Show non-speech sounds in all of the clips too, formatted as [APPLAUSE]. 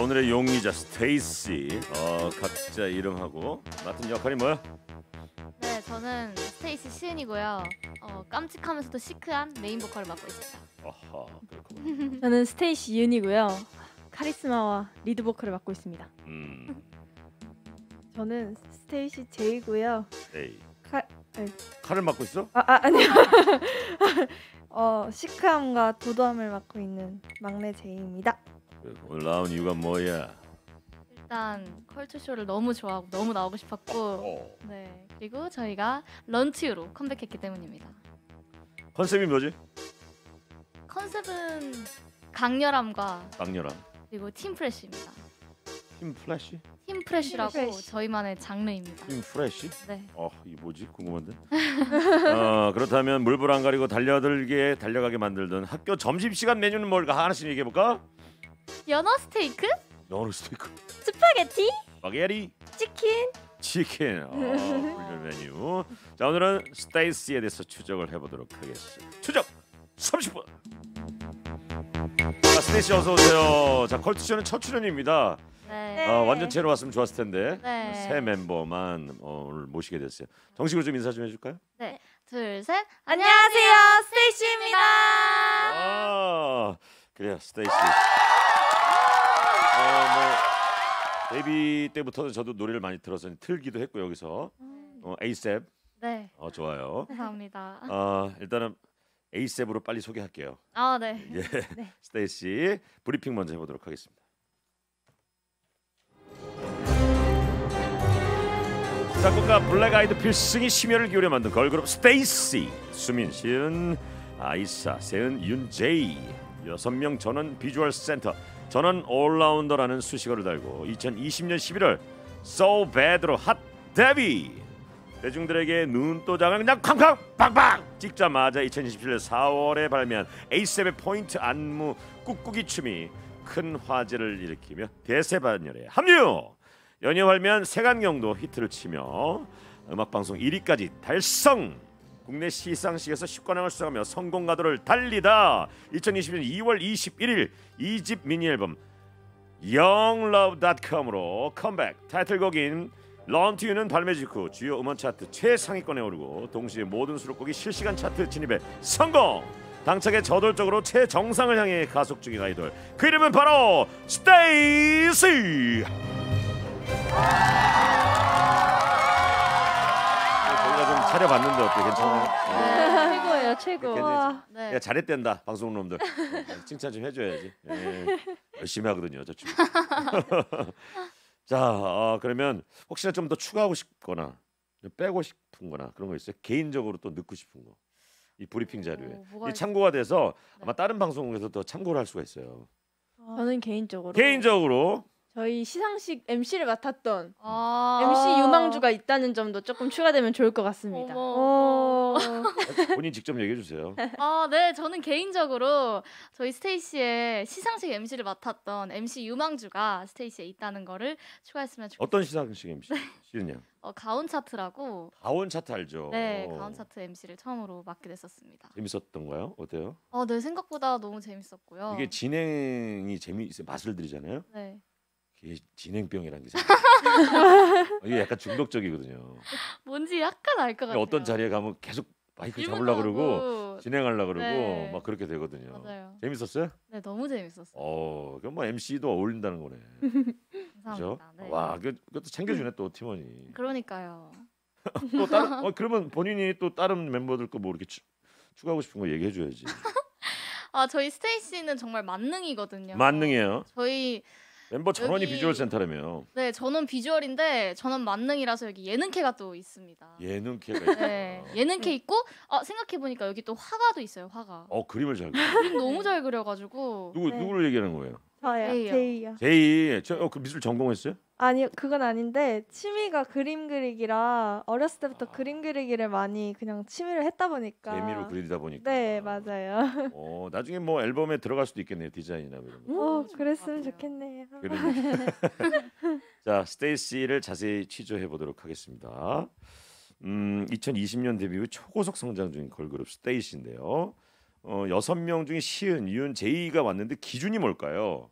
오늘의 용의자 스테이시 어, 각자 이름하고 맡은 역할이 뭐야? 네, 저는 스테이시 시은이고요. 어, 깜찍하면서도 시크한 메인 보컬을 맡고 있습니다. 아하 그렇구나. [LAUGHS] 저는 스테이시 이은이고요. 카리스마와 리드 보컬을 맡고 있습니다. 음, 저는 스테이시 제이고요. 에이. 칼- 칼을 맡고 있어? 아, 아 아니요. [LAUGHS] 어 시크함과 도도함을 맡고 있는 막내 제이입니다. 오늘 나온 이유가 뭐야? 일단 컬투 쇼를 너무 좋아하고 너무 나오고 싶었고, 어. 네 그리고 저희가 런치유로 컴백했기 때문입니다. 컨셉이 뭐지? 컨셉은 강렬함과 강렬함 그리고 팀 프레쉬입니다. 팀 플래시? 팀 프레쉬라고 팀 프레쉬. 저희만의 장르입니다. 팀 프레쉬? 네. 어, 이 뭐지? 궁금한데. [LAUGHS] 어, 그렇다면 물불 안 가리고 달려들게 달려가게 만들던 학교 점심 시간 메뉴는 뭘까 하나씩 얘기해 볼까? 연어 스테이크? 연어 스테이크. 스파게티? 마게리. 치킨. 치킨. 훌륭 아, 메뉴. 자 오늘은 스테이시에 대해서 추적을 해보도록 하겠습니다. 추적 30분. 자 스테이시 어서 오세요. 자 컬투쇼는 첫 출연입니다. 네. 아, 완전체로 왔으면 좋았을 텐데 네. 새 멤버만 어, 오늘 모시게 됐어요. 정식으로 좀 인사 좀 해줄까요? 네, 둘, 셋. 안녕하세요, 스테이시입니다. 아, 그래요, 스테이시. 뭐 데뷔 때부터는 저도 노래를 많이 들어서 틀기도 했고 여기서 음. 어, 에이셉. 네. 어 좋아요. 감사합니다. 어 일단은 에이셉으로 빨리 소개할게요. 아 네. [LAUGHS] 예. [LAUGHS] 네. 스테이씨 브리핑 먼저 해보도록 하겠습니다. 작곡가 블랙 아이드 필승이 심혈을 기울여 만든 걸그룹 스테이시 수민, 시은, 아이사, 세은, 윤제이 여섯 명 전원 비주얼 센터 저는 올라운더라는 수식어를 달고 2020년 11월 So Bad로 핫 데뷔 대중들에게 눈도장을 그냥 쾅쾅 빵빵 찍자마자 2027년 4월에 발매한 에이셉의 포인트 안무 꾹꾹이 춤이 큰 화제를 일으키며 대세 반열에 합류 연이어 발매한 세간경도 히트를 치며 음악방송 1위까지 달성 국내 시상식에서 10관왕을 수상하며 성공 가도를 달리다 2021년 2월 21일 2집 미니 앨범 YoungLove.com으로 컴백 타이틀곡인 런 u n o y 는 발매 직후 주요 음원 차트 최상위권에 오르고 동시에 모든 수록곡이 실시간 차트 진입에 성공! 당차게 저돌적으로 최정상을 향해 가속 중인 아이돌 그 이름은 바로 스테이시! 차려봤는데 어때? 괜찮아요? 네. 최고예요, 최고. 괜찮, 네. 잘했댄다, 방송놈들. 네, 칭찬 좀 해줘야지. 예. 열심히 하거든요, 저 친구. [LAUGHS] 자, 어, 그러면 혹시나 좀 더 추가하고 싶거나 좀 빼고 싶은 거나 그런 거 있어요? 개인적으로 또 넣고 싶은 거. 이 브리핑 자료에. 오, 이 참고가 돼서 네. 아마 다른 방송에서 더 참고를 할 수가 있어요. 저는 개인적으로. 개인적으로. 저희 시상식 MC를 맡았던 아~ MC 유망주가 있다는 점도 조금 추가되면 좋을 것 같습니다. [LAUGHS] [LAUGHS] 본인 직접 얘기해 주세요. 아, 네. 저는 개인적으로 저희 스테이씨의 시상식 MC를 맡았던 MC 유망주가 스테이씨에 있다는 거를 추가했으면 좋겠습니다. 어떤 시상식 MC? 씨는 네. [LAUGHS] 어, 가온 차트라고. 가온 차트 알죠? 네, 어. 가온 차트 MC를 처음으로 맡게 됐었습니다. 재밌었던가요? 어때요? 어, 네. 생각보다 너무 재밌었고요. 이게 진행이 재미 맛을 들이잖아요. 네. 진행병이라는 게 [LAUGHS] 이게 약간 중독적이거든요. 뭔지 약간 알것 그러니까 같아요. 어떤 자리에 가면 계속 마이크 잡으려 그러고 진행하려 그러고 네. 막 그렇게 되거든요. 맞아요. 재밌었어요? 네, 너무 재밌었어요. 어, 그럼 뭐 MC도 어울린다는 거네. [LAUGHS] 그죠? 네. 와, 그, 그것도 챙겨주네 또 팀원이. 그러니까요. [LAUGHS] 또 다른, 어, 그러면 본인이 또 다른 멤버들 거뭐 이렇게 추, 추가하고 싶은 거 얘기해줘야지. 아, 저희 스테이씨는 정말 만능이거든요. 만능이에요. 저희 멤버 전원이 여기- 비주얼 센터라며. 네, 저는 비주얼인데 저는 만능이라서 여기 예능캐가 또 있습니다. 예능캐가 있구나. 네, 예능캐 있고 어, 생각해 보니까 여기 또 화가도 있어요. 화가. 어 그림을 잘 그려. 그림 너무 잘 그려가지고 누구 네. 누구를 얘기하는 거예요? 저요. J요. 요 제이 저 어, 그 미술 전공했어요? 아니 그건 아닌데 취미가 그림 그리기라 어렸을 때부터 아. 그림 그리기를 많이 그냥 취미를 했다 보니까 재미로 그리다 보니까. 네 맞아요. [LAUGHS] 어 나중에 뭐 앨범에 들어갈 수도 있겠네요 디자인이나 이런 거. 오 어, 그랬으면 좋겠네요. [LAUGHS] 자 스테이시를 자세히 취조해 보도록 하겠습니다. 음, 2020년 데뷔 후 초고속 성장 중인 걸그룹 스테이시인데요. 어, 여섯 명 중에 시은, 이윤 제이가 왔는데 기준이 뭘까요?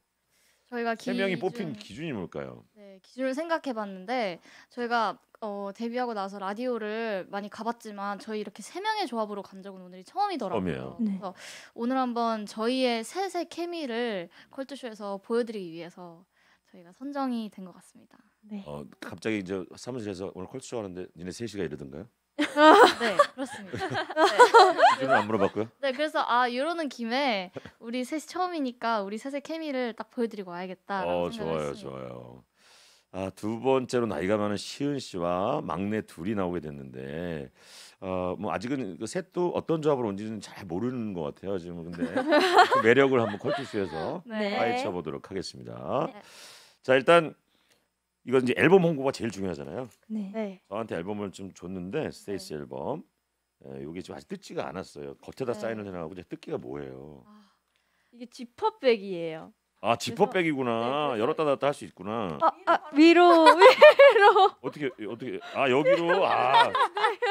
저희가 기... 명이 뽑힌 기준이 뭘까요? 네, 기준을 생각해 봤는데 저희가 어, 데뷔하고 나서 라디오를 많이 가봤지만 저희 이렇게 세 명의 조합으로 간 적은 오늘이 처음이더라고요. 네. 그래서 오늘 한번 저희의 셋의 케미를 컬투쇼에서 보여드리기 위해서 저희가 선정이 된 것 같습니다. 네. 어, 갑자기 이제 사무실에서 오늘 컬투쇼 하는데 니네 셋이가 이러던가요? [LAUGHS] 네, 그렇습니다. 네. 네. 안 물어봤고요. 네, 그래서 아 이러는 김에 우리 셋이 처음이니까 우리 셋의 케미를 딱 보여드리고 와야겠다. 어, 좋아요, 좋아요. 아, 두 번째로 나이가 많은 시은 씨와 막내 둘이 나오게 됐는데 어, 뭐 아직은 그 셋도 어떤 조합으 온지는 잘 모르는 것 같아요 지금 근데 그 매력을 한번 컬투스에서 [LAUGHS] 네. 파헤쳐 보도록 하겠습니다. 네. 자 일단 이거 이제 앨범 홍보가 제일 중요하잖아요. 네. 네. 저한테 앨범을 좀 줬는데 스테이스 네. 앨범. 예, 요게 지금 아직 뜯지가 않았어요. 겉에다 네. 사인을 해놔고 이제 뜯기가 뭐예요? 아, 이게 지퍼백이에요. 아 지퍼백이구나. 네, 열었다 닫았다 할 수 있구나. 아, 아, 위로 [LAUGHS] 위로. 어떻게 어떻게 아 여기로 아 [LAUGHS] 네.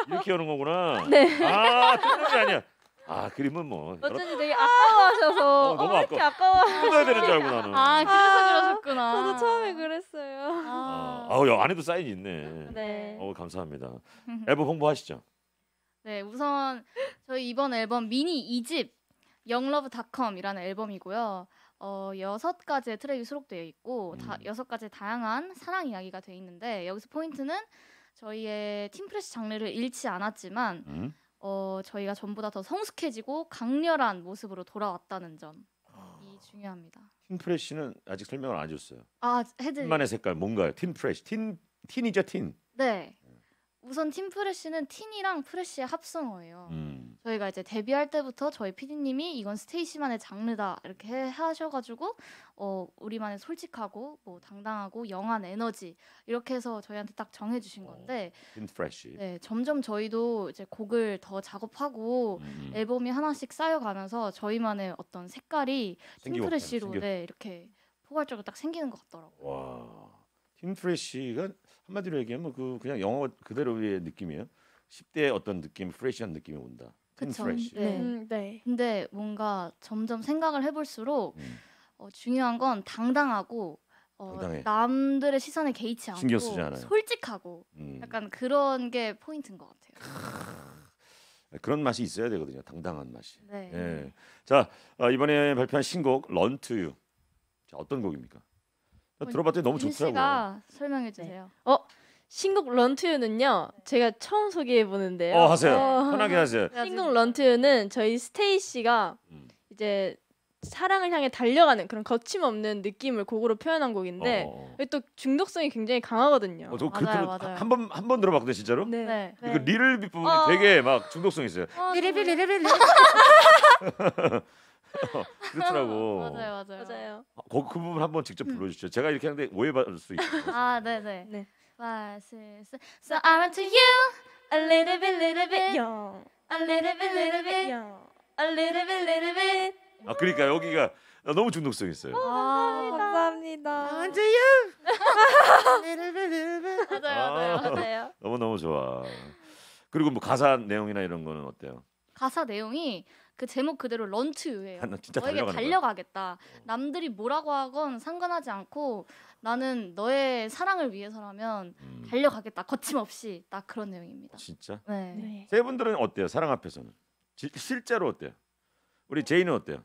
이렇게 여는 거구나. 네. 아 뜯는 게 아니야. 아 그림은 뭐 어쩐지 되게 아까워하셔서 어, 너무 어, 이렇게 아까워. 끊어야 되는 줄 알고 나는 아 그래서 아, 그러셨구나. 저도 처음에 그랬어요. 아, 아 아우 안에도 사인이 있네 네. 어 감사합니다 [LAUGHS] 앨범 홍보하시죠 네, 우선 저희 이번 앨범 미니 2집 영러브닷컴이라는 앨범이고요. 어, 여섯 가지의 트랙이 수록되어 있고 다, 음. 여섯 가지 다양한 사랑 이야기가 되어 있는데 여기서 포인트는 저희의 팀프레시 장르를 잃지 않았지만 음? 어, 저희가 전보다 더 성숙해지고 강렬한 모습으로 돌아왔다는 점이 아. 중요합니다. 틴 프레쉬는 아직 설명을 안줬어요아해드 만의 색깔 뭔가요? 틴 프레쉬, 틴 틴이죠 틴. 네. 우선 틴 프레쉬는 틴이랑 프레쉬의 합성어예요. 음. 저희가 이제 데뷔할 때부터 저희 PD님이 이건 스테이시만의 장르다 이렇게 하셔가지고 어 우리만의 솔직하고 뭐 당당하고 영한 에너지 이렇게 해서 저희한테 딱 정해주신 어, 건데 네 점점 저희도 이제 곡을 더 작업하고 음. 앨범이 하나씩 쌓여가면서 저희만의 어떤 색깔이 틴프레쉬로네 네, 이렇게 포괄적으로 딱 생기는 것 같더라고요. 와 팀프레쉬가 한마디로 얘기하면 그 그냥 영어 그대로의 느낌이에요. 10대의 어떤 느낌, 프레시한 느낌이 온다. 그쵸. 네. 음, 네. 근데 뭔가 점점 생각을 해볼수록 음. 어, 중요한 건 당당하고 어, 남들의 시선에 개의치 신경 쓰지 않아요 솔직하고 음. 약간 그런 게 포인트인 것 같아요. 그런 맛이 있어야 되거든요. 당당한 맛이. 네. 예. 자 어, 이번에 발표한 신곡 런투유. 어떤 곡입니까? 어, 들어봤더니 너무 좋더라고요. 씨가 설명해 주세요. 네. 어 신곡 런투유는요 제가 처음 소개해 보는데요. 어 하세요. 어. 편하게 하세요. [LAUGHS] 신곡 런투유는 저희 스테이 씨가 음. 이제 사랑을 향해 달려가는 그런 거침없는 느낌을 곡으로 표현한 곡인데 어. 또 중독성이 굉장히 강하거든요. 어, 그, 한번 한번 들어봤거든요, 진짜로. 네. 네. 그리 네. 리를 비 부분이 어. 되게 막 중독성 있어요. 리를 비 리를 비 리를 그렇더라고. 맞아요, 맞아요, 맞아요. 그, 그 부분 한번 직접 불러주시죠. 제가 이렇게 하는데 오해받을 수 있어요. 아, 네, 네. 네. One, two, three. So I want to you a little bit, little bit, yo. A little bit, little bit, yo. A little bit, little bit. 아 그러니까 여기가 너무 중독성 있어요. 아, 감사합니다. I want to you a little bit, little bit. 맞아요, 맞아요, 맞아요. 너무 너무 좋아. 그리고 뭐 가사 내용이나 이런 거는 어때요? 가사 내용이 그 제목 그대로 런투유예요. 아, 너에게 달려가겠다. 남들이 뭐라고 하건 상관하지 않고 나는 너의 사랑을 위해서라면 음. 달려가겠다 거침없이 딱 그런 내용입니다. 진짜? 네. 네. 세 분들은 어때요? 사랑 앞에서는 지, 실제로 어때요? 우리 제이는 어때요?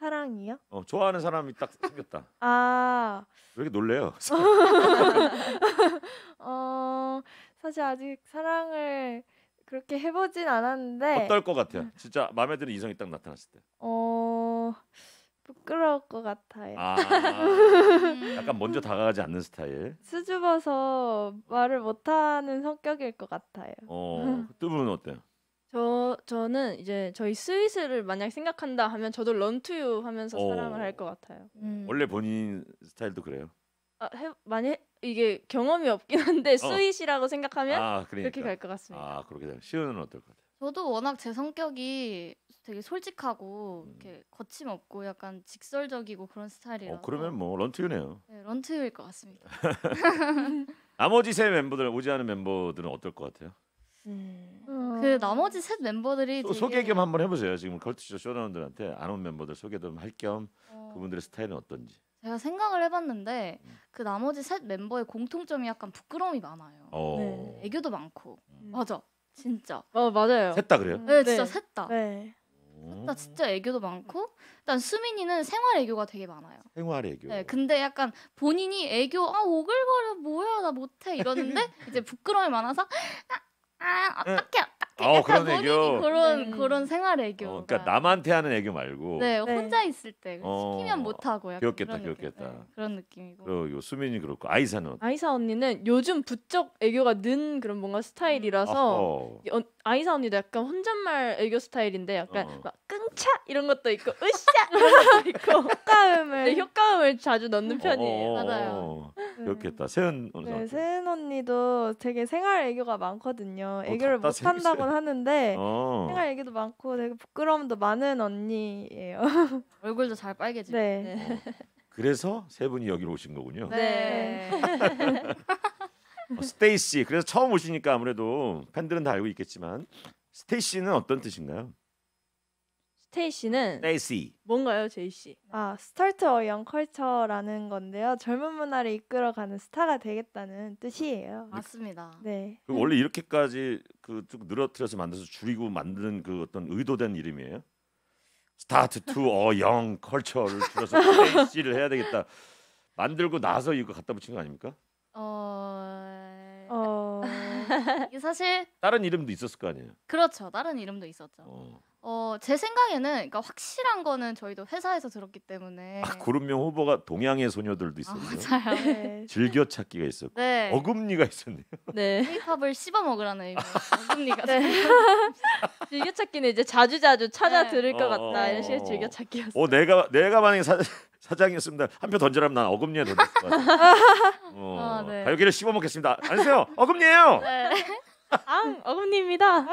사랑이요? 어 좋아하는 사람이 딱 생겼다. [LAUGHS] 아. 왜 이렇게 놀래요? [LAUGHS] [LAUGHS] 어 사실 아직 사랑을 그렇게 해보진 않았는데 어떨 것 같아요? 진짜 마음에 드는 이성이 딱 나타났을 때. 어. 부끄러울 것 같아요. 아, [LAUGHS] 약간 먼저 다가가지 않는 스타일. 수줍어서 말을 못하는 성격일 것 같아요. 어, 뜨부는 그 어때요? 저 저는 이제 저희 스위스를 만약 생각한다 하면 저도 런투유 하면서 어. 사랑을 할 것 같아요. 음. 원래 본인 스타일도 그래요. 아, 해, 많이 해, 이게 경험이 없긴 한데 어. 스윗이라고 생각하면 아, 그러니까. 그렇게 갈 것 같습니다. 아 그렇게 되면 시은은 어떨 것 같아요? 저도 워낙 제 성격이 되게 솔직하고 음. 이렇게 거침없고 약간 직설적이고 그런 스타일이라 어, 그러면 뭐 런투유네요. 네, 런투유일 것 같습니다. [LAUGHS] 나머지 세 멤버들 오지 않은 멤버들은 어떨 것 같아요? 음. 그 어. 나머지 셋 멤버들이 되게... 소개 겸 한번 해보세요. 지금 컬투쇼 쇼다운들한테 안 온 멤버들 소개도 할겸 어... 그분들의 스타일은 어떤지. 제가 생각을 해봤는데 음. 그 나머지 셋 멤버의 공통점이 약간 부끄러움이 많아요. 어... 네. 애교도 많고 음. 맞아 진짜. 어 맞아요. 셋다 그래요? 네, 진짜 네. 셋 다. 네. 나 진짜 애교도 많고 일단 수민이는 생활 애교가 되게 많아요. 생활 애교. 네, 근데 약간 본인이 애교 아 오글거려 뭐야 나 못해 이러는데 이제 부끄러움이 많아서 아, 아 어떡해 어, 그런 애교. 그런 음. 그런 생활 애교. 어, 그러니까 남한테 하는 애교 말고. 네, 네. 혼자 있을 때 어, 시키면 못 하고 약간 귀엽겠다, 그런 느낌. 귀엽겠다. 네, 그런 느낌이고. 그리고 요 수민이 그렇고 아이사는 아이사 언니는 요즘 부쩍 애교가 는 그런 뭔가 스타일이라서 어. 아이사 언니도 약간 혼잣말 애교 스타일인데 약간 어. 막 끙차 이런 것도 있고 으쌰 이런 것도 있고 [LAUGHS] 효과음을 네, 효과음을 자주 넣는 어. 편이에요. 어. 맞아요. 음. 귀엽겠다. 세은 네, 세은 언니도 되게 생활 애교가 많거든요. 어, 애교를 못 한다고 하곤 하는데 어. 생활 얘기도 많고 되게 부끄러움도 많은 언니예요. [LAUGHS] 얼굴도 잘 빨개지고. 네. 네. 어. [LAUGHS] 그래서 세 분이 여기로 오신 거군요. 네. 네. 어, 스테이씨 그래서 처음 오시니까 아무래도 팬들은 다 알고 있겠지만 스테이씨는 어떤 뜻인가요? 스테이씨는 스테이시 뭔가요, 제이 씨? 아, 스타트 어영 컬처라는 건데요. 젊은 문화를 이끌어가는 스타가 되겠다는 뜻이에요. 아, 맞습니다. 네. 그 원래 이렇게까지 그쭉 늘어뜨려서 만들어서 줄이고 만드는 그 어떤 의도된 이름이에요? 스타트 투 어 영 컬처를 줄여서 스테이시를 [LAUGHS] 해야 되겠다. 만들고 나서 이거 갖다 붙인 거 아닙니까? 어 [LAUGHS] 이게 사실 다른 이름도 있었을 거 아니에요. 그렇죠. 다른 이름도 있었죠. 어. 어, 제 생각에는 그러니까 확실한 거는 저희도 회사에서 들었기 때문에 아, 구름명 후보가 동양의 소녀들도 아, 있었네요. 맞아요. 네. [LAUGHS] 즐겨찾기가 있었고 네. 어금니가 있었네요. 네. 케이을 씹어 먹으라는 의미. [LAUGHS] 어금니가. 네. 즐겨찾기는 이제 자주자주 찾아 네. 들을 것 같다. 어, 이런 식의 즐겨찾기였어요. 어 내가 내가 만약에 사, 사장이었습니다. 한 표 던져라면 난 어금니에 던질 것 같아. [LAUGHS] 어, 아, 네. 가요기를 씹어 먹겠습니다. 안녕하세요. 어금니예요. 네. 앙 어금니입니다.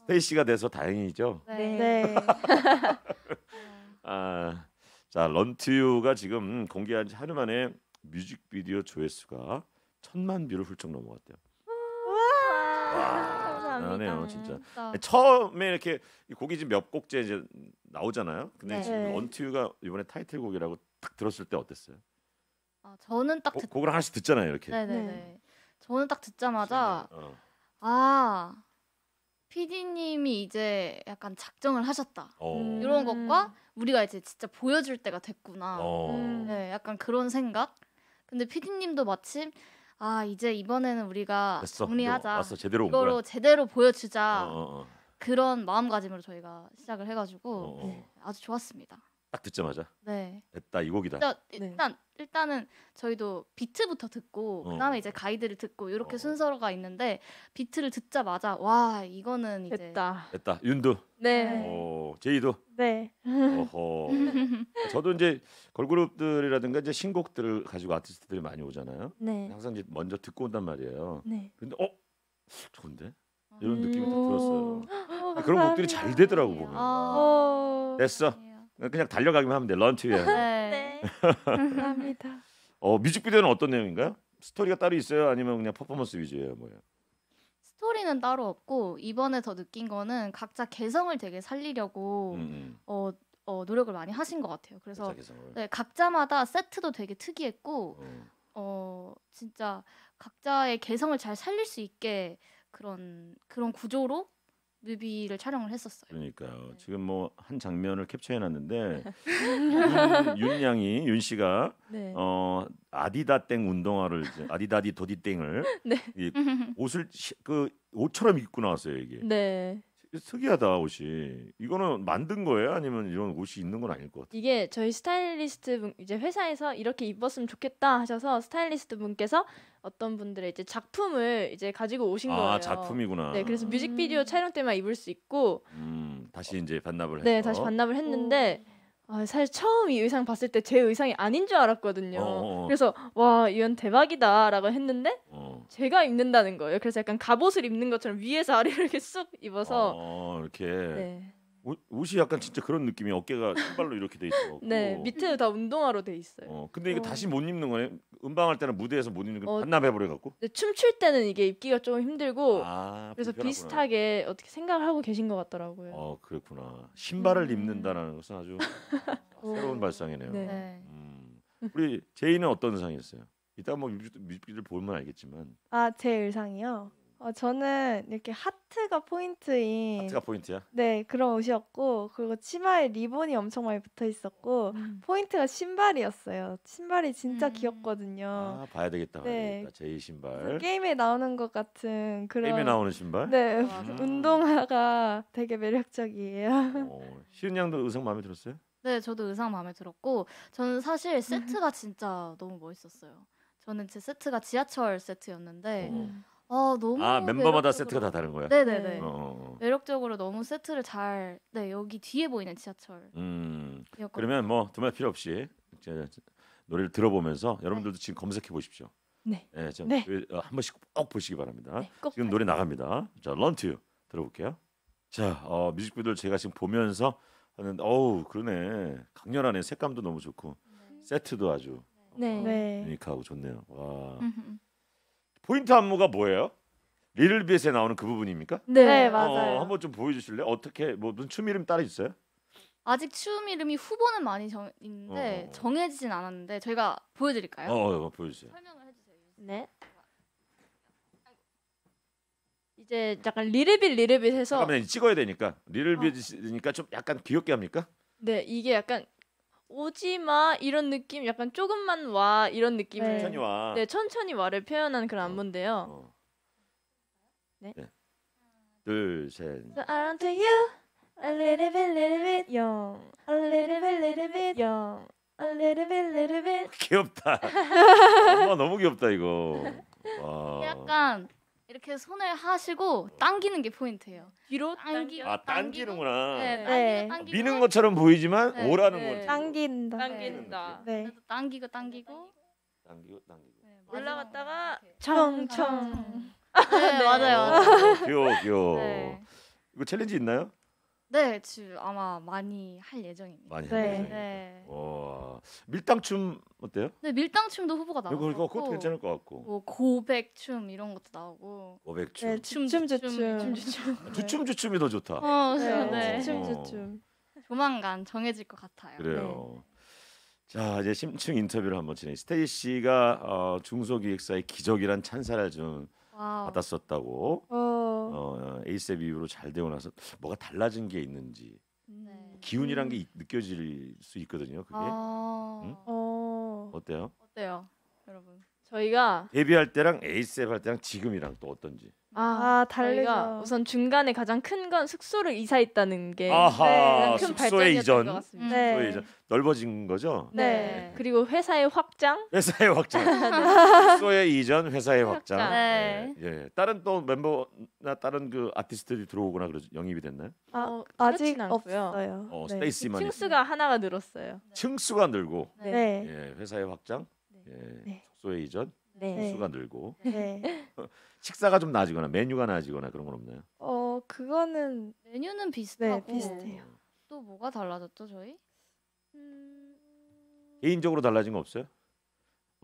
스테이씨가 돼서 다행이죠. 네. 네. 네. [LAUGHS] 아, 자 런투유가 지금 공개한 지 하루 만에 뮤직비디오 조회수가 천만 뷰를 훌쩍 넘어갔대요. 와. 대단하네요, 진짜. 처음에 이렇게 곡이 몇 곡째 이제 나오잖아요. 근데 네. 지금 언투유가 이번에 타이틀곡이라고 딱 들었을 때 어땠어요? 아, 저는 딱 어, 듣... 곡을 하나씩 듣잖아요, 이렇게. 네네 네. 저는 딱 듣자마자 어. 아 PD님이 이제 약간 작정을 하셨다 어. 음. 이런 것과 우리가 이제 진짜 보여줄 때가 됐구나. 어. 네, 약간 그런 생각. 근데 PD님도 마침 아 이제 이번에는 우리가 됐어. 정리하자. 왔어 제대로 이거로 거야? 제대로 보여주자. 어, 어, 어, 그런 마음가짐으로 저희가 시작을 해가지고 어, 네, 아주 좋았습니다. 딱 듣자마자 네. 됐다 이 곡이다. 그러니까 네. 일단, 일 일단은 저희도 비트부터 듣고 어. 그다음에 이제 가이드를 듣고 이렇게 어. 순서가 있는데 비트를 듣자마자 와 이거는 이제 됐다. 됐다 윤도 네. 네. 어, 제이도 네. 어허. 그러니까 저도 이제 걸그룹들이라든가 이제 신곡들을 가지고 아티스트들이 많이 오잖아요. 네. 항상 이제 먼저 듣고 온단 말이에요. 네. 근데 어 좋은데 이런 음. 느낌이 딱 들었어요. 어. 그런 어, 곡들이 잘 되더라고 보면 아. 됐어 그냥 달려가기만 하면 돼. 런치에. [LAUGHS] 네. 네. 감사합니다. 어 뮤직비디오는 어떤 내용인가요? 스토리가 따로 있어요? 아니면 그냥 퍼포먼스 위주예요? 뭐예요? 스토리는 따로 없고 이번에 더 느낀 거는 각자 개성을 되게 살리려고 음, 음. 어, 어, 노력을 많이 하신 것 같아요. 그래서 네, 각자마다 세트도 되게 특이했고 음. 어 진짜 각자의 개성을 잘 살릴 수 있게 그런 그런 구조로 뮤비를 촬영을 했었어요. 그러니까요. 네. 지금 뭐 한 장면을 캡처해 놨는데 윤, 네. 음, 윤, 양이 윤 씨가 네. 어 아디다 땡 운동화를 아디다디 도디 땡을 네. 옷을 그 옷처럼 입고 나왔어요 이게. 네. 특이하다 옷이. 이거는 만든 거예요? 아니면 이런 옷이 있는 건 아닐 것 같아요. 이게 저희 스타일리스트 분 이제 회사에서 이렇게 입었으면 좋겠다 하셔서 스타일리스트 분께서 어떤 분들의 이제 작품을 이제 가지고 오신 아, 거예요. 아 작품이구나. 네, 그래서 뮤직비디오 음. 촬영 때만 입을 수 있고. 음, 다시 이제 반납을 해 네, 다시 반납을 했는데. 오. 아, 사실 처음 이 의상 봤을 때 제 의상이 아닌 줄 알았거든요. 어, 어, 그래서 와 이건 대박이다라고 했는데 어. 제가 입는다는 거예요. 그래서 약간 갑옷을 입는 것처럼 위에서 아래로 [LAUGHS] 이렇게 쑥 입어서 어, 이렇게 네. 옷이 약간 진짜 그런 느낌이 어깨가 신발로 이렇게 돼 있어. 네 밑에 다 운동화로 돼 있어요. 어 근데 이게 어. 다시 못 입는 거네. 음방할 때는 무대에서 못 입는 게 어, 반납해 버려 갖고. 네, 춤출 때는 이게 입기가 조 힘들고 아, 그래서 불편하구나. 비슷하게 어떻게 생각을 하고 계신 것 같더라고요. 어 그렇구나. 신발을 음. 입는다는 것은 아주 [LAUGHS] 어. 새로운 발상이네요. 네. 네. 음. 우리 제이는 어떤 상이었어요 이따 뭐 뮤직비디오 보면 알겠지만. 아 제 의상이요. 어, 저는 이렇게 하트가 포인트인 하트가 포인트야? 네 그런 옷이었고 그리고 치마에 리본이 엄청 많이 붙어 있었고 음. 포인트가 신발이었어요. 신발이 진짜 음. 귀엽거든요. 아 봐야 되겠다. 네. 제이 신발. 게임에 나오는 것 같은 그런 게임에 나오는 신발? 네 음. [LAUGHS] 운동화가 되게 매력적이에요. 어, 시은 양도 의상 마음에 들었어요? 네 저도 의상 마음에 들었고 저는 사실 음. 세트가 진짜 너무 멋있었어요. 저는 제 세트가 지하철 세트였는데. 어. 아 너무 아 멤버마다 세트가 다 다른 거야? 네네네. 어, 어, 어. 매력적으로 너무 세트를 잘, 네 여기 뒤에 보이는 지하철. 음. 그러면 뭐 정말 필요 없이 이제 노래를 들어보면서 여러분들도 네. 지금 검색해 보십시오. 네. 예, 좀 네. 그, 어, 한 번씩 꼭 보시기 바랍니다. 네, 꼭 지금 노래 나갑니다. 자, 런투 들어볼게요. 자, 어, 뮤직비디오를 제가 지금 보면서 하는 어우 그러네 강렬하네 색감도 너무 좋고 네. 세트도 아주 네. 어, 네. 유니크하고 좋네요. 와. 포인트 안무가 뭐예요? 리를비에 나오는 그 부분입니까? 네, 네 어, 맞아요. 어, 한번 좀 보여주실래? 어떻게 뭐 무슨 춤 이름 따로 있어요? 아직 춤 이름이 후보는 많이 정, 있는데 어, 어, 어. 정해지진 않았는데 저희가 보여드릴까요? 어, 어 보여주세요. 설명을 해주세요. 네. 이제 약간 리르빗 리르빗 해서 잠깐만 찍어야 되니까 리르빗이니까 좀 약간 귀엽게 합니까? 네, 이게 약간 오지 마 이런 느낌 약간 조금만 와 이런 느낌을 네. 천천히 와. 네, 천천히 와를 표현한 그런 안무인데요. 어. 네. 둘, 셋. So I want to you a little bit, little bit, young. A little bit, little bit, young. A little bit, little bit. 귀엽다. 엄마 너무 귀엽다 이거. 와. 약간 이렇게 손을 하시고 당기는 게 포인트예요. 위로 당기. 아 당기는구나. 네, 네. 당기고, 네. 미는 것처럼 보이지만 네. 오라는 네. 거죠. 당긴다. 당긴다. 네. 그 당기고 당기고. 당기고 당기고. 올라갔다가 청청. 네, 맞아요. 귀여 네, 어, 귀여워. 이거 챌린지 있나요? 네, 지금 아마 많이 할 예정입니다. 많이 네. 네와 밀당춤 어때요? 네, 밀당춤도 후보가 나왔고. 이거 그것도 괜찮을 것 같고. 뭐 고백춤 이런 것도 나오고. 오백춤. 네, 춤춤 주춤 춤 주춤 아, 이더 좋다. 어, 네. 네. 주춤 네. 어. 조만간 정해질 것 같아요. 그래요. 네. 자 이제 심층 인터뷰를 한번 진행. 스테이 씨가 어, 중소기획사의 기적이란 찬사를 준 받았었다고 어. 어, 에이셉 이후로 잘 되고 나서 뭐가 달라진 게 있는지 네. 기운이란 게 음. 느껴질 수 있거든요. 그게 아. 응? 어. 어때요? 어때요, 여러분? 저희가 데뷔할 때랑 에이셉 할 때랑 지금이랑 또 어떤지. 아, 아 달리가 우선 중간에 가장 큰 건 숙소를 이사했다는 게 아하, 가큰 네, 숙소의 이전것 같습니다. 음. 네. 또 이제 넓어진 거죠. 네. 네. 그리고 회사의 확장. 회사의 확장, [LAUGHS] 네. 숙소의 이전, 회사의 확장. 확장. 네. 예, 예, 다른 또 멤버나 다른 그 아티스트들이 들어오거나 그러 영입이 됐나요? 아, 어, 아직 그고요 없어요. 어, 네. 스테이시만 층수가 하나가 늘었어요. 층수가 늘고 네. 네. 예, 회사의 확장, 예, 네. 숙소에 이전 네. 수가 늘고 네. [LAUGHS] 식사가 좀 나아지거나 메뉴가 나아지거나 그런 건 없나요? 어 그거는 메뉴는 비슷하고 네, 비슷해요. 또 뭐가 달라졌죠 저희? 음... 개인적으로 달라진 거 없어요?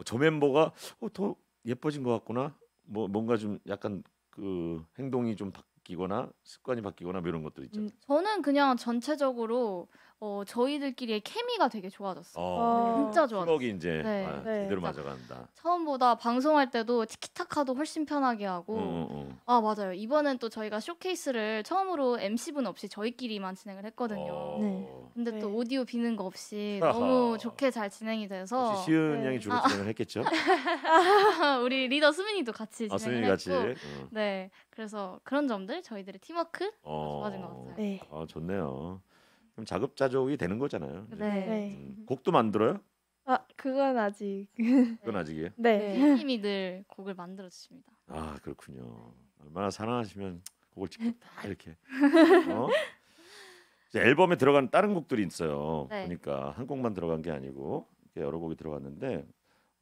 저 어, 멤버가 어, 더 예뻐진 것 같구나. 뭐 뭔가 좀 약간 그 행동이 좀 바뀌거나 습관이 바뀌거나 뭐 이런 것들 있잖 음, 저는 그냥 전체적으로 어, 저희들끼리의 케미가 되게 좋아졌어요. 어, 아. 진짜 좋았어요. 추억이 이제 네. 아, 네. 제대로 그러니까 맞아간다. 처음보다 방송할 때도 티키타카도 훨씬 편하게 하고 음, 음. 아 맞아요. 이번엔 또 저희가 쇼케이스를 처음으로 MC분 없이 저희끼리만 진행을 했거든요. 어. 네. 근데 또 네. 오디오 비는 거 없이 너무 좋게 잘 진행이 돼서 시은 네. 양이 주로 아. 진행을 했겠죠? [LAUGHS] 우리 리더 수민이도 같이 아, 진행을 아, 수민이 했고 음. 네 그래서 그런 점들 저희들의 팀워크 어. 좋아진 것 같아요. 네. 아 좋네요. 그럼 작업자족이 되는 거잖아요. 이 네. 네. 음, 곡도 만들어요? 아 그건 아직. 그건 아직이에요. [LAUGHS] 네. 선이늘 네, 곡을 만들어 주십니다. 아 그렇군요. 얼마나 사랑하시면 곡을 직접 다 [LAUGHS] 이렇게. 어? 이제 앨범에 들어간 다른 곡들이 있어요. 네. 보니까 한 곡만 들어간 게 아니고 여러 곡이 들어갔는데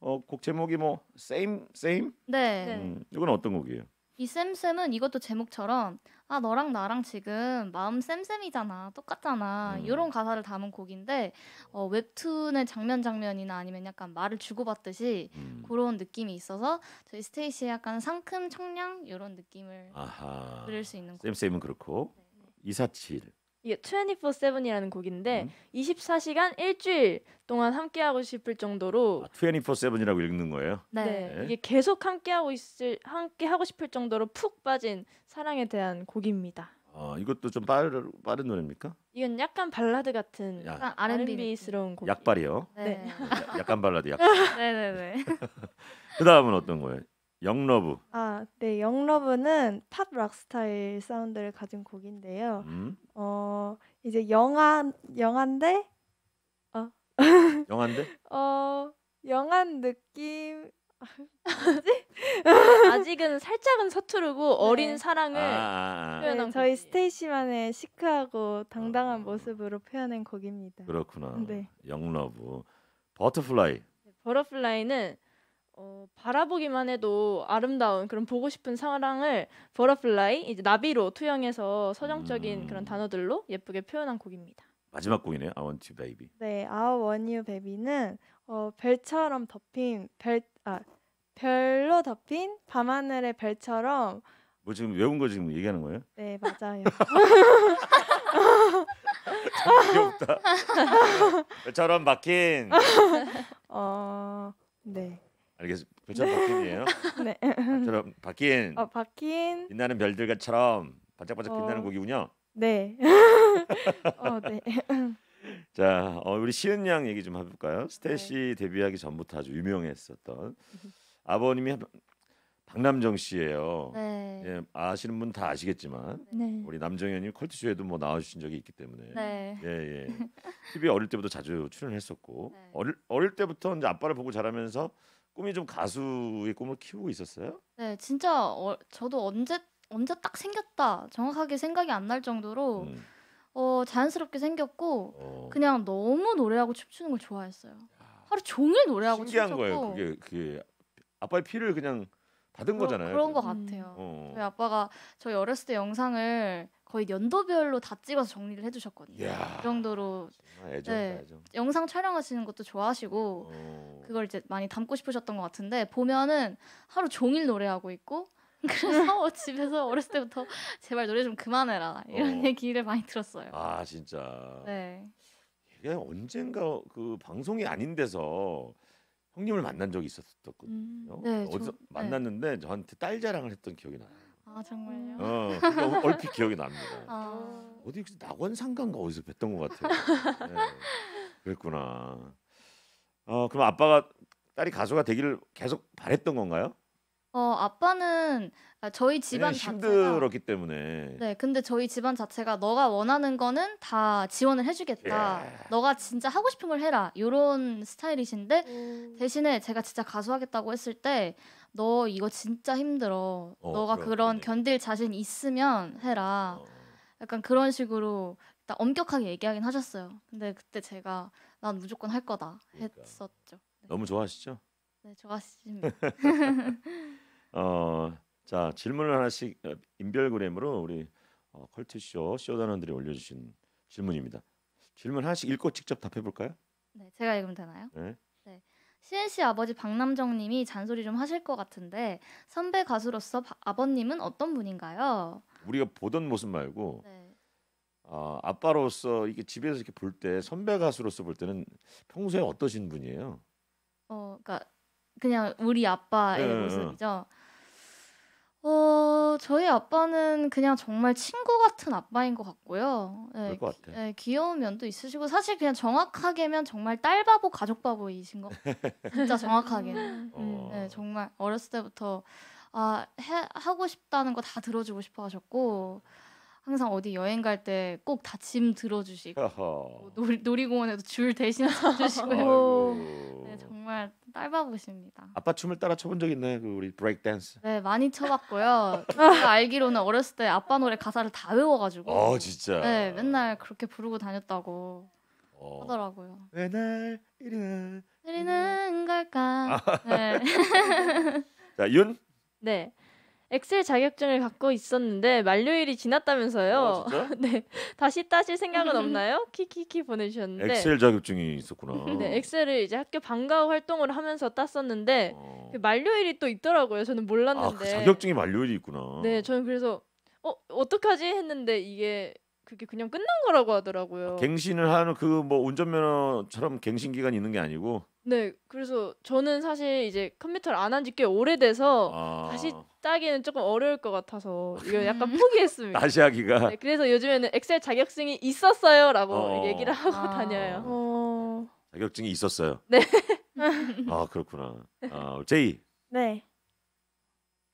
어, 곡 제목이 뭐 same same. 네. 음, 네. 이건 어떤 곡이에요? 이 쌤쌤은 이것도 제목처럼 아 너랑 나랑 지금 마음 쌤쌤이잖아 똑같잖아 음. 이런 가사를 담은 곡인데 어, 웹툰의 장면 장면이나 아니면 약간 말을 주고받듯이 음. 그런 느낌이 있어서 저희 스테이시의 약간 상큼 청량 이런 느낌을 아하. 드릴 수 있는 쌤쌤은 그렇고 네. 네. 이사칠 이게 24/7이라는 곡인데 음. 24시간 일주일 동안 함께 하고 싶을 정도로 아, 24/7이라고 읽는 거예요? 네. 네. 네. 이게 계속 함께 하고 있을 함께 하고 싶을 정도로 푹 빠진 사랑에 대한 곡입니다. 아, 이것도 좀 빠른 빠른 노래입니까? 이건 약간 발라드 같은 R&B스러운 곡. 약발이요? 네. 네. 약간 발라드 약. [LAUGHS] 네, 네, 네. [LAUGHS] 그다음은 어떤 거예요? 영러브. 아, 네. 영러브는 팝 락스타일 사운드를 가진 곡인데요. 음? 어, 이제 영화 영화인데 어. [LAUGHS] 영화인데? 어, 영한 느낌 [LAUGHS] 아직은 살짝은 서투르고 네. 어린 사랑을 아, 아, 아. 표현한 네, 저희 스테이시만의 시크하고 당당한 아, 모습으로 표현한 곡입니다. 그렇구나. 네. 영러브. 버터플라이. 네, 버터플라이는 어, 바라보기만 해도 아름다운 그런 보고 싶은 사랑을 버터플라이 이제 나비로 투영해서 서정적인 음. 그런 단어들로 예쁘게 표현한 곡입니다. 마지막 곡이네요. I Want You Baby. 네, I Want You Baby는 어, 별처럼 덮인 별 아, 별로 덮인 밤하늘의 별처럼 뭐 지금 외운 거 지금 얘기하는 거예요? 네, 맞아요. [LAUGHS] 귀엽다. 별처럼 막힌 어, 네. 알겠습니다. 괜찮은 그렇죠? 박힌이에요. [LAUGHS] 네. 저처럼 박힌. 어, 박힌. 빛나는 별들처럼 반짝반짝 빛나는 어, 곡이군요. 네. [LAUGHS] 어, 네. [LAUGHS] 자, 어, 우리 시은 양 얘기 좀 해볼까요? 네. 스테시 네. 데뷔하기 전부터 아주 유명했었던 아버님이 박남정 씨예요. 네. 예, 아시는 분 다 아시겠지만 네. 우리 남정현님 컬투쇼에도 뭐 나와주신 적이 있기 때문에 네. 예, 예. TV 어릴 때부터 자주 출연했었고 네. 어릴 어릴 때부터 이제 아빠를 보고 자라면서 꿈이 좀 가수의 꿈을 키우고 있었어요? 네, 진짜 어, 저도 언제 언제 딱 생겼다 정확하게 생각이 안 날 정도로 음. 어, 자연스럽게 생겼고 어. 그냥 너무 노래하고 춤추는 걸 좋아했어요. 하루 종일 노래하고 신기한 춤췄고. 거예요. 그게 그게 아빠의 피를 그냥 받은 그러, 거잖아요. 그런 거 같아요. 음. 어. 저희 아빠가 저희 어렸을 때 영상을 거의 연도별로 다 찍어서 정리를 해주셨거든요. 야. 그 정도로 아, 애정 네, 애정. 영상 촬영하시는 것도 좋아하시고 오. 어. 그걸 이제 많이 담고 싶으셨던 것 같은데 보면은 하루 종일 노래하고 있고 [LAUGHS] 그래서 집에서 어렸을 때부터 [LAUGHS] 제발 노래 좀 그만해라 이런 어. 얘기를 많이 들었어요. 아 진짜. 네. 이게 언젠가 그 방송이 아닌 데서 형님을 만난 적이 있었었거든요. 음, 네, 어디서 저, 네. 만났는데 네. 저한테 딸 자랑을 했던 기억이 나요. 아 정말요? 어, 그러니까 얼핏 기억이 납니다. 아. 어디 낙원 상가인가 어디서 뵀던 것 같아요. 네. 그랬구나. 어, 그럼 아빠가 딸이 가수가 되기를 계속 바랬던 건가요? 어 아빠는 아, 저희 네, 집안 힘들었기 자체가, 때문에 네 근데 저희 집안 자체가 너가 원하는 거는 다 지원을 해주겠다 예. 너가 진짜 하고 싶은 걸 해라 요런 스타일이신데 음. 대신에 제가 진짜 가수하겠다고 했을 때너 이거 진짜 힘들어. 어, 너가 그런, 그런 견딜 자신 있으면 해라. 어. 약간 그런 식으로 일 엄격하게 얘기하긴 하셨어요. 근데 그때 제가 난 무조건 할 거다 그러니까. 했었죠. 네. 너무 좋아하시죠? 네, 좋아하십니다. [LAUGHS] 어, 자 질문을 하나씩 어, 인별그램으로 우리 어, 컬트쇼 쇼단원들이 올려주신 질문입니다. 질문 하나씩 읽고 직접 답해볼까요? 네, 제가 읽으면 되나요? 네. 시은 씨 아버지 박남정 님이 잔소리 좀 하실 것 같은데 선배 가수로서 바, 아버님은 어떤 분인가요? 우리가 보던 모습 말고 네. 어, 아빠로서 이게 집에서 이렇게 볼때 선배 가수로서 볼 때는 평소에 어떠신 분이에요? 어, 그러니까 그냥 우리 아빠의 네. 네, 네. 모습이죠. 어, 저희 아빠는 그냥 정말 친구 같은 아빠인 것 같고요. 예, 것 같아. 예, 귀여운 면도 있으시고 사실 그냥 정확하게면 정말 딸 바보 가족 바보이신 것 같아요. 진짜 정확하게는. 음, 네, 정말 어렸을 때부터 아, 해, 하고 싶다는 거 다 들어주고 싶어 하셨고 항상 어디 여행 갈 때 꼭다짐 들어주시고 뭐 놀, 놀이공원에도 줄 대신 서주시고요. [LAUGHS] 네, 정말 딸바보십니다. 아빠 춤을 따라 춰본 적 있나요? 그 우리 브레이크 댄스. 네 많이 춰봤고요. 제가 알기로는 어렸을 때 아빠 노래 가사를 다 외워가지고. 어 진짜. 네 맨날 그렇게 부르고 다녔다고 어. 하더라고요. 왜날 이리는 이리는 걸까. 아. 네. [LAUGHS] 자 윤. 네. 엑셀 자격증을 갖고 있었는데 만료일이 지났다면서요. 아, 진짜? [LAUGHS] 네. 다시 따실 생각은 [LAUGHS] 없나요? 키키키 보내주셨는데. 엑셀 자격증이 있었구나. [LAUGHS] 네, 엑셀을 이제 학교 방과 후 활동을 하면서 땄었는데 어. 그 만료일이 또 있더라고요. 저는 몰랐는데. 아, 그 자격증이 만료일이 있구나. 네, 저는 그래서 어 어떡하지 했는데 이게 그게 그냥 끝난 거라고 하더라고요. 아, 갱신을 하는 그 뭐 운전면허처럼 갱신 기간이 있는 게 아니고 네, 그래서 저는 사실 이제 컴퓨터를 안한지 꽤 오래돼서 아. 다시 짜기는 조금 어려울 것 같아서 이거 음. 약간 포기했습니다. 다시 하기가. 네, 그래서 요즘에는 엑셀 자격증이 있었어요라고 어. 얘기를 하고 아. 다녀요. 어. 자격증이 있었어요. 네. 아 그렇구나. 아, 제이. 네.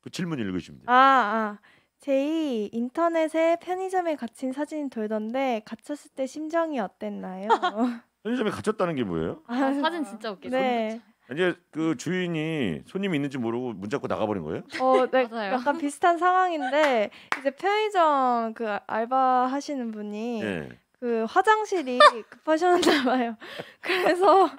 그 질문 읽으시면 돼요. 아, 아. 제이 인터넷에 편의점에 갇힌 사진이 돌던데 갇혔을 때 심정이 어땠나요? [LAUGHS] 편의점에 갇혔다는 게 뭐예요? 아, 사진 진짜 웃기죠. 네. 이제 그 주인이 손님이 있는지 모르고 문 잡고 나가버린 거예요? 어, 네, 맞아요. 약간 비슷한 상황인데 이제 편의점 그 알바 하시는 분이 네. 그 화장실이 급하셨나 봐요. [LAUGHS] 그래서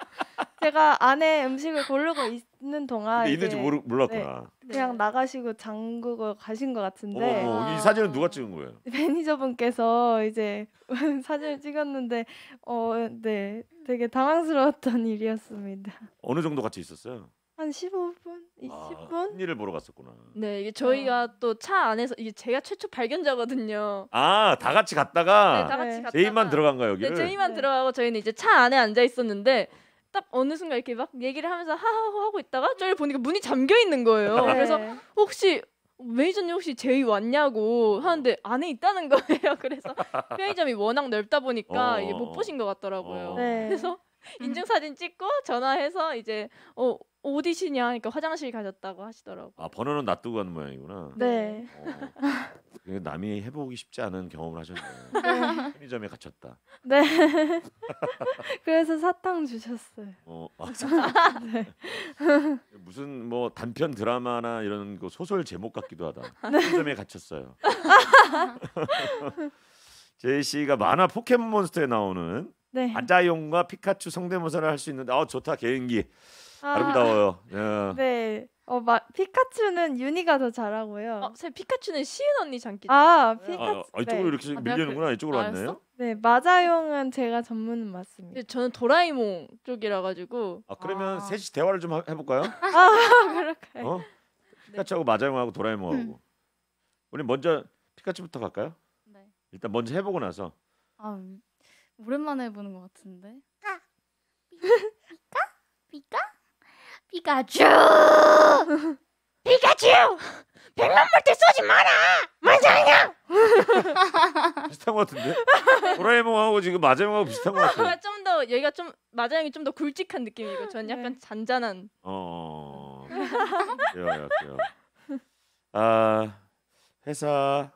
제가 안에 음식을 고르고 있는 동안 있는지 모르, 몰랐구나. 네, 그냥 네. 나가시고 잠그고 가신 것 같은데. 어, 어, 이 사진은 누가 찍은 거예요? [LAUGHS] 매니저분께서 이제 [LAUGHS] 사진을 찍었는데 어, 네, 되게 당황스러웠던 일이었습니다. 어느 정도 같이 있었어요? 한 15분, 20분. 일을 보러 갔었구나. 네, 이게 저희가 네. 또차 안에서 이게 제가 최초 발견자거든요. 아, 다 같이 갔다가 네, 다 같이 네. 갔다가 제이만 들어간 거야 네, 여기를. 네, 제이만 들어가고 저희는 이제 차 안에 앉아 있었는데 딱 어느 순간 이렇게 막 얘기를 하면서 하하하 하고 있다가 저를 보니까 문이 잠겨 있는 거예요. 네. 그래서 혹시 매니저님 혹시 제이 왔냐고 하는데 안에 있다는 거예요. [LAUGHS] 그래서 편의점이 워낙 넓다 보니까 어. 이게 못 보신 것 같더라고요. 어. 네. 그래서 음. 인증 사진 찍고 전화해서 이제 어 오디션이 하니까 그러니까 화장실 가졌다고 하시더라고. 아 번호는 놔두고 가는 모양이구나. 네. 어, 남이 해보기 쉽지 않은 경험을 하셨네요. [LAUGHS] 네. 편의점에 갇혔다. 네. [LAUGHS] 그래서 사탕 주셨어요. 어, 아, 사탕. [LAUGHS] 네. 무슨 뭐 단편 드라마나 이런 거 소설 제목 같기도 하다. 네. 편의점에 갇혔어요. 제이 가 만화 포켓몬스터에 나오는 네. 아자용과 피카츄 성대모사를 할 수 있는데 아 좋다 개인기. 아. 아름다워요. 예. 네. 어, 마, 피카츄는 윤희가 더 잘하고요. 어, 피카츄는 시은 언니 장기. 아, 아, 아 피카츄. 아, 이쪽으로 네. 이렇게 밀리는구나. 이쪽으로 알았어? 왔네요. 네, 마자용은 제가 전문은 맞습니다. 근 저는 도라이몽 쪽이라 가지고. 아, 그러면 아. 셋이 대화를 좀 하- 해볼까요? [LAUGHS] 아, 그럴까 어? 피카츄하고 마자용하고 도라에몽하고. 음. 우리 먼저 피카츄부터 갈까요? 네. 일단 먼저 해보고 나서. 아 음, 오랜만에 보는 것 같은데. 피카? 피카? 피카츄! [LAUGHS] 피카츄! 백만 볼 때 쏘지 마라! 만장이야! [LAUGHS] 비슷한 것 같은데? 도라에몽하고 지금 마자형하고 비슷한 것 같아요. [LAUGHS] 좀더 여기가 좀 마자형이 좀 더 굵직한 느낌이고 전 네. 약간 네. 잔잔한. 어. 귀여워요, 어, 어. 귀여워. 아 회사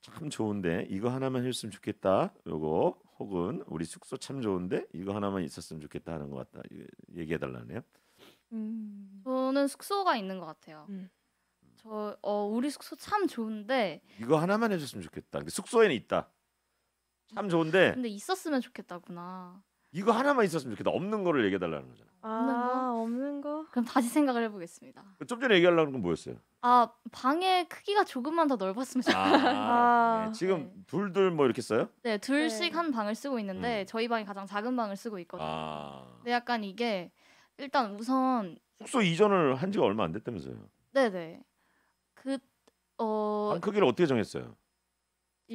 참 좋은데 이거 하나만 했으면 좋겠다. 요거 혹은 우리 숙소 참 좋은데 이거 하나만 있었으면 좋겠다 하는 것 같다. 얘기해 달라네요. 음. 저는 숙소가 있는 것 같아요. 음. 저 어, 우리 숙소 참 좋은데 이거 하나만 해줬으면 좋겠다. 근데 숙소에는 있다. 참 좋은데 근데 있었으면 좋겠다구나. 이거 하나만 있었으면 좋겠다. 없는 거를 얘기해달라는 거잖아. 아 없는 거? 그럼 다시 생각을 해보겠습니다. 좀 전에 얘기하려는 건 뭐였어요? 아 방의 크기가 조금만 더 넓었으면 좋겠다. 아, 네. 아. 네. 지금 네. 둘둘 뭐 이렇게 써요? 네 둘씩 네. 한 방을 쓰고 있는데 음. 저희 방이 가장 작은 방을 쓰고 있거든요. 아. 근데 약간 이게 일단 우선 숙소 이전을 한 지가 얼마 안 됐다면서요. 네네. 그어 크기를 어떻게 정했어요?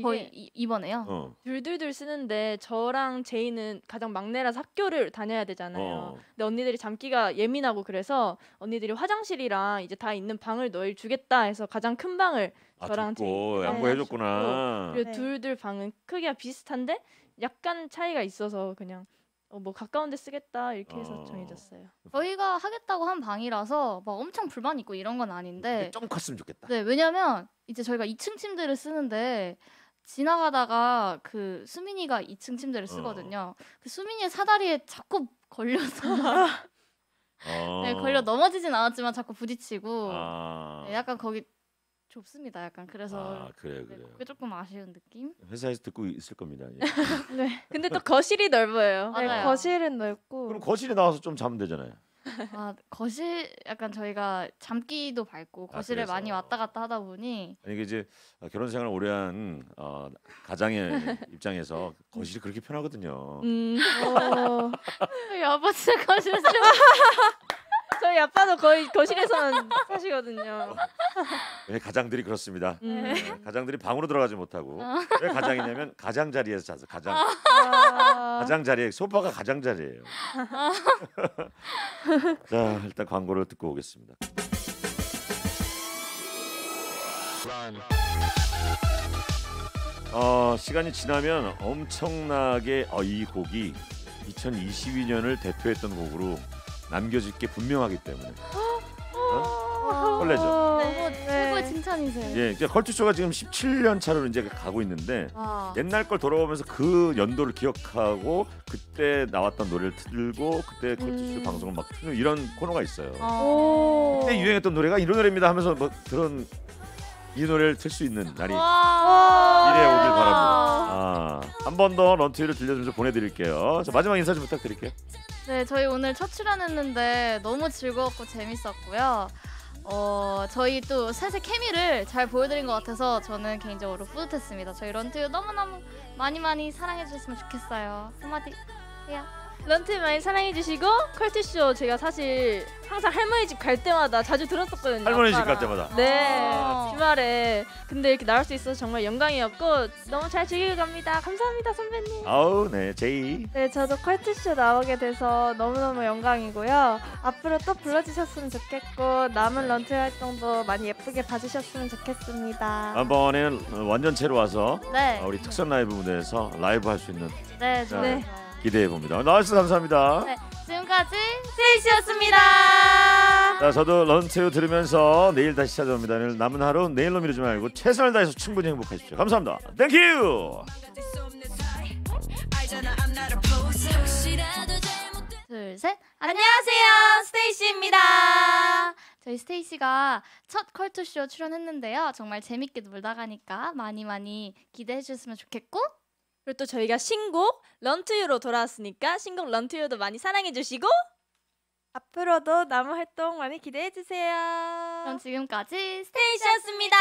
저희 이- 번에요 어. 둘둘둘 쓰는데 저랑 제이는 가장 막내라서 학교를 다녀야 되잖아요. 어. 근데 언니들이 잠기가 예민하고 그래서 언니들이 화장실이랑 이제 다 있는 방을 너희 주겠다 해서 가장 큰 방을 아, 저랑 제이- 양보해 줬구나. 그리고 네. 둘둘 방은 크기가 비슷한데 약간 차이가 있어서 그냥 어, 뭐 가까운 데 쓰겠다 이렇게 해서 어. 정해졌어요. 저희가 하겠다고 한 방이라서 막 엄청 불만 있고 이런 건 아닌데 좀 컸으면 좋겠다. 네, 왜냐면 이제 저희가 2층 침대를 쓰는데 지나가다가 그 수민이가 2층 침대를 어. 쓰거든요. 어. 그 수민이의 사다리에 자꾸 걸려서 [LAUGHS] 네, 어. 걸려 넘어지진 않았지만 자꾸 부딪히고 아. 네, 약간 거기 좁습니다. 약간 그래서 아, 그래 네, 그래요. 그게 조금 아쉬운 느낌. 회사에서 듣고 있을 겁니다. 예. [LAUGHS] 네. 근데 또 [LAUGHS] 거실이 넓어요. 네, 거실은 넓고 그럼 거실에 나와서 좀 자면 되잖아요. 아, 거실 약간 저희가 잠기도 밝고 아, 거실을 그 많이 왔다 갔다 하다 보니 아니 이게 이제 결혼 생활 오래한 어, 가장의 [LAUGHS] 입장에서 거실이 그렇게 편하거든요. 음. 어... 여보, 진짜 거실 좀 저희 아빠도 거의 거실에서만 사시거든요. 왜 네, 가장들이 그렇습니다. 네. 네, 가장들이 방으로 들어가지 못하고 어. 왜 가장이냐면 가장 자리에서 자서 가장 아. 가장 자리에 소파가 가장 자리예요. 아. 자 일단 광고를 듣고 오겠습니다. 어, 시간이 지나면 엄청나게 어, 이 곡이 2022년을 대표했던 곡으로 남겨질 게 분명하기 때문에 어? 설레죠. 네. 어, 최고 네. 칭찬이세요. 예, 이제 컬투쇼가 지금 17년 차로 이제 가고 있는데 와. 아. 옛날 걸 돌아보면서 그 연도를 기억하고 그때 나왔던 노래를 틀고 그때 컬투쇼 음. 방송을 막 틀고 이런 코너가 있어요. 아. 오. 그때 유행했던 노래가 이런 노래입니다 하면서 뭐 그런 이 노래를 틀수 있는 날이 미래에 오길 바랍니다. 아, 한 번 더런트이를 들려주면서 보내드릴게요. 자, 마지막 인사 좀 부탁드릴게요. 네, 저희 오늘 첫 출연했는데 너무 즐거웠고 재밌었고요. 어, 저희 또 셋의 케미를 잘 보여드린 것 같아서 저는 개인적으로 뿌듯했습니다. 저희 런투유 너무너무 많이 많이 사랑해주셨으면 좋겠어요. 한마디 해요. 런팀 많이 사랑해주시고 컬투쇼 제가 사실 항상 할머니 집 갈 때마다 자주 들었었거든요. 할머니 집 갈 때마다. 네아 주말에 근데 이렇게 나올 수 있어서 정말 영광이었고 너무 잘 즐기고 갑니다. 감사합니다 선배님. 아우 네 제이. 네 저도 컬투쇼 나오게 돼서 너무너무 영광이고요. 앞으로 또 불러주셨으면 좋겠고 남은 런트 활동도 많이 예쁘게 봐주셨으면 좋겠습니다. 이번에는 완전체로 와서 네. 어, 우리 특선 라이브 무대에서 라이브 할 수 있는 네, 네. 기대해 봅니다. 나와주셔서 감사합니다. 네, 지금까지 스테이시였습니다. 자, 저도 런치우 들으면서 내일 다시 찾아옵니다. 남은 하루 내일로 미루지 말고 최선을 다해서 충분히 행복하십시오. 감사합니다. 땡큐! 둘, 셋. 안녕하세요. 스테이시입니다. 저희 스테이시가 첫 컬투쇼 출연했는데요. 정말 재밌게 놀다 가니까 많이 많이 기대해 주셨으면 좋겠고 그리고 또 저희가 신곡 런투유로 돌아왔으니까 신곡 런투유도 많이 사랑해주시고 앞으로도 나무 활동 많이 기대해주세요. 그럼 지금까지 스테이션스입니다.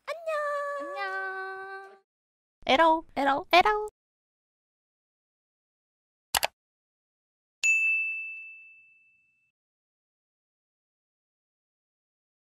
안녕. 안녕. 에라에라에라